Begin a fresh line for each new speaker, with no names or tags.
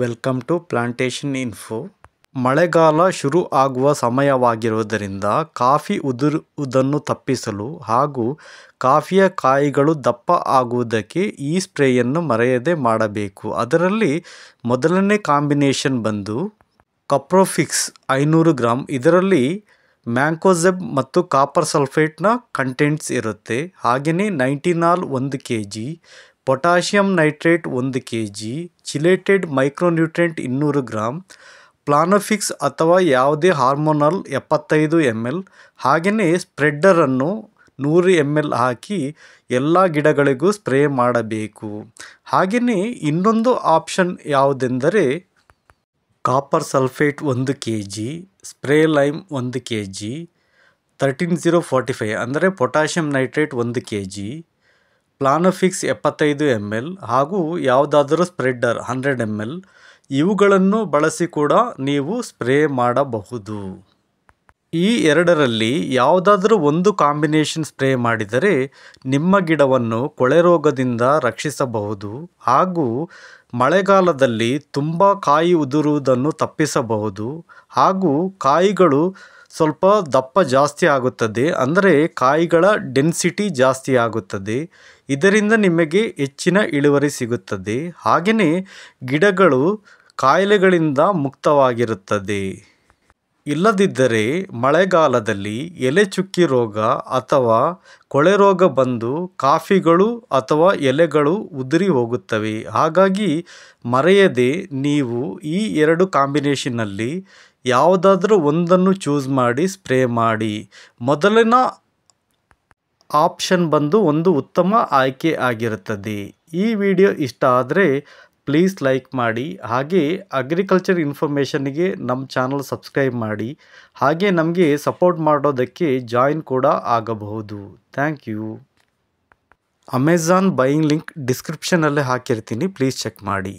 welcome to plantation info ಮಳೆಗಾಲ ಶುರು ಆಗುವ ಸಮಯವಾಗಿರುವುದರಿಂದ ಕಾಫಿ ಉದುರುವುದನ್ನು ತಪ್ಪಿಸಲು ಹಾಗೂ ಕಾಫಿಯ ಕಾಯಿಗಳು ದಪ್ಪ ಆಗುವುದಕ್ಕೆ ಈ ಸ್ಪ್ರೇಯನ್ನು ಮರೆಯದೆ ಮಾಡಬೇಕು ಅದರಲ್ಲಿ ಮೊದಲನೇ ಕಾಂಬಿನೇಷನ್ ಬಂದು ಕಪ್ರೋಫಿಕ್ಸ್ ಐನೂರು ಗ್ರಾಮ್ ಇದರಲ್ಲಿ ಮ್ಯಾಂಕೋಜೆಬ್ ಮತ್ತು ಕಾಪರ್ ಸಲ್ಫೇಟ್ನ ಕಂಟೆಂಟ್ಸ್ ಇರುತ್ತೆ ಹಾಗೆಯೇ ನೈಂಟಿನಾಲ್ ಒಂದು ಕೆ ಜಿ ಪೊಟ್ಯಾಷಿಯಂ ನೈಟ್ರೇಟ್ ಒಂದು ಕೆ ಜಿ ಚಿಲೇಟೆಡ್ ಮೈಕ್ರೋನ್ಯೂಟ್ರೆಂಟ್ ಇನ್ನೂರು ಗ್ರಾಮ್ ಪ್ಲಾನೋಫಿಕ್ಸ್ ಅಥವಾ ಯಾವುದೇ ಹಾರ್ಮೋನಲ್ ಎಪ್ಪತ್ತೈದು ಎಮ್ ಎಲ್ ಹಾಗೆಯೇ ಸ್ಪ್ರೆಡ್ಡರನ್ನು ನೂರು ಎಮ್ ಎಲ್ ಹಾಕಿ ಎಲ್ಲ ಗಿಡಗಳಿಗೂ ಸ್ಪ್ರೇ ಮಾಡಬೇಕು ಹಾಗೆಯೇ ಇನ್ನೊಂದು ಆಪ್ಷನ್ ಯಾವುದೆಂದರೆ ಕಾಪರ್ ಸಲ್ಫೇಟ್ ಒಂದು ಕೆ ಜಿ ಸ್ಪ್ರೇ ಲೈಮ್ ಒಂದು K G thirteen zero forty five ಅಂದರೆ ಪೊಟ್ಯಾಷಿಯಂ ನೈಟ್ರೇಟ್ ಒಂದು ಕೆ ಜಿ ಪ್ಲಾನಫಿಕ್ಸ್ ಎಪ್ಪತ್ತೈದು ಎಮ್ ಎಲ್ ಹಾಗೂ ಯಾವುದಾದರೂ ಸ್ಪ್ರೆಡ್ಡರ್ ಹಂಡ್ರೆಡ್ ಎಮ್ ಎಲ್ ಇವುಗಳನ್ನು ಬಳಸಿ ಕೂಡ ನೀವು ಸ್ಪ್ರೇ ಮಾಡಬಹುದು ಈ ಎರಡರಲ್ಲಿ ಯಾವುದಾದರೂ ಒಂದು ಕಾಂಬಿನೇಷನ್ ಸ್ಪ್ರೇ ಮಾಡಿದರೆ ನಿಮ್ಮ ಗಿಡವನ್ನು ಕೊಳೆ ರೋಗದಿಂದ ರಕ್ಷಿಸಬಹುದು ಹಾಗೂ ಮಳೆಗಾಲದಲ್ಲಿ ತುಂಬ ಕಾಯಿ ಉದುರುವುದನ್ನು ತಪ್ಪಿಸಬಹುದು ಹಾಗೂ ಕಾಯಿಗಳು ಸ್ವಲ್ಪ ದಪ್ಪ ಜಾಸ್ತಿ ಆಗುತ್ತದೆ ಅಂದರೆ ಕಾಯಿಗಳ ಡೆನ್ಸಿಟಿ ಜಾಸ್ತಿ ಆಗುತ್ತದೆ ಇದರಿಂದ ನಿಮಗೆ ಹೆಚ್ಚಿನ ಇಳುವರಿ ಸಿಗುತ್ತದೆ ಹಾಗೆಯೇ ಗಿಡಗಳು ಕಾಯಿಲೆಗಳಿಂದ ಮುಕ್ತವಾಗಿರುತ್ತದೆ ಇಲ್ಲದಿದ್ದರೆ ಮಳೆಗಾಲದಲ್ಲಿ ಎಲೆ ಚುಕ್ಕಿ ರೋಗ ಅಥವಾ ಕೊಳೆ ರೋಗ ಬಂದು ಕಾಫಿಗಳು ಅಥವಾ ಎಲೆಗಳು ಉದುರಿ ಹೋಗುತ್ತವೆ ಹಾಗಾಗಿ ಮರೆಯದೆ ನೀವು ಈ ಎರಡು ಕಾಂಬಿನೇಷನ್ನಲ್ಲಿ ಯಾವುದಾದ್ರೂ ಒಂದನ್ನು ಚೂಸ್ ಮಾಡಿ ಸ್ಪ್ರೇ ಮಾಡಿ ಮೊದಲಿನ ಆಪ್ಷನ್ ಬಂದು ಒಂದು ಉತ್ತಮ ಆಯ್ಕೆ ಆಗಿರುತ್ತದೆ ಈ ವಿಡಿಯೋ ಇಷ್ಟ ಆದರೆ ಪ್ಲೀಸ್ ಲೈಕ್ ಮಾಡಿ ಹಾಗೆ ಅಗ್ರಿಕಲ್ಚರ್ ಇನ್ಫಾರ್ಮೇಷನ್ಗೆ ನಮ್ಮ ಚಾನಲ್ ಸಬ್ಸ್ಕ್ರೈಬ್ ಮಾಡಿ ಹಾಗೆ ನಮಗೆ ಸಪೋರ್ಟ್ ಮಾಡೋದಕ್ಕೆ ಜಾಯಿನ್ ಕೂಡ ಆಗಬಹುದು thank you Amazon buying link ಡಿಸ್ಕ್ರಿಪ್ಷನಲ್ಲೇ ಹಾಕಿರ್ತೀನಿ ಪ್ಲೀಸ್ ಚೆಕ್ ಮಾಡಿ